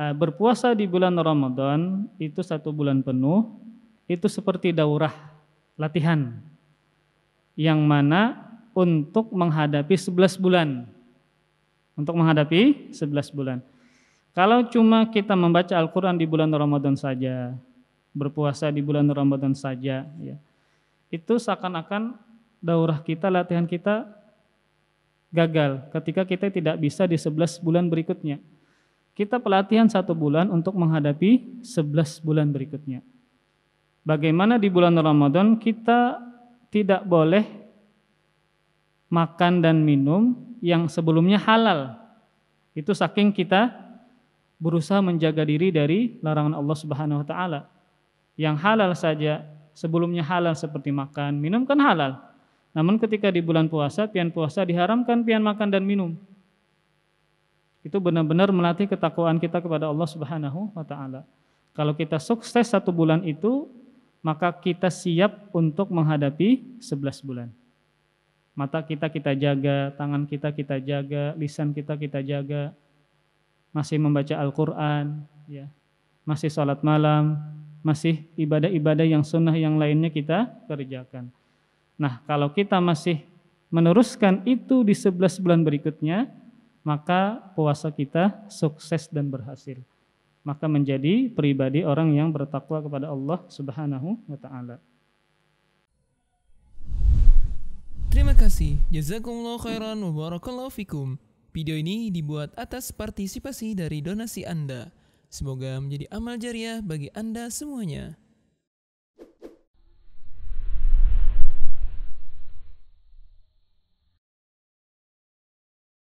Eh, berpuasa di bulan Ramadan itu satu bulan penuh itu seperti daurah latihan yang mana untuk menghadapi 11 bulan untuk menghadapi 11 bulan kalau cuma kita membaca Al-Quran di bulan Ramadan saja berpuasa di bulan Ramadan saja ya itu seakan-akan daurah kita latihan kita gagal ketika kita tidak bisa di 11 bulan berikutnya kita pelatihan satu bulan untuk menghadapi sebelas bulan berikutnya. Bagaimana di bulan Ramadan kita tidak boleh makan dan minum yang sebelumnya halal. Itu saking kita berusaha menjaga diri dari larangan Allah Subhanahu wa taala. Yang halal saja, sebelumnya halal seperti makan, minum kan halal. Namun ketika di bulan puasa, pian puasa diharamkan pian makan dan minum itu benar-benar melatih ketakwaan kita kepada Allah Subhanahu wa taala. Kalau kita sukses satu bulan itu, maka kita siap untuk menghadapi 11 bulan. Mata kita kita jaga, tangan kita kita jaga, lisan kita kita jaga, masih membaca Al-Quran, ya, masih sholat malam, masih ibadah-ibadah yang sunnah yang lainnya kita kerjakan. Nah, kalau kita masih meneruskan itu di 11 bulan berikutnya, maka puasa kita sukses dan berhasil. Maka menjadi pribadi orang yang bertakwa kepada Allah Subhanahu wa taala. Terima kasih. Jazakumullah khairan wa barakallahu fikum. Video ini dibuat atas partisipasi dari donasi Anda. Semoga menjadi amal jariah bagi Anda semuanya.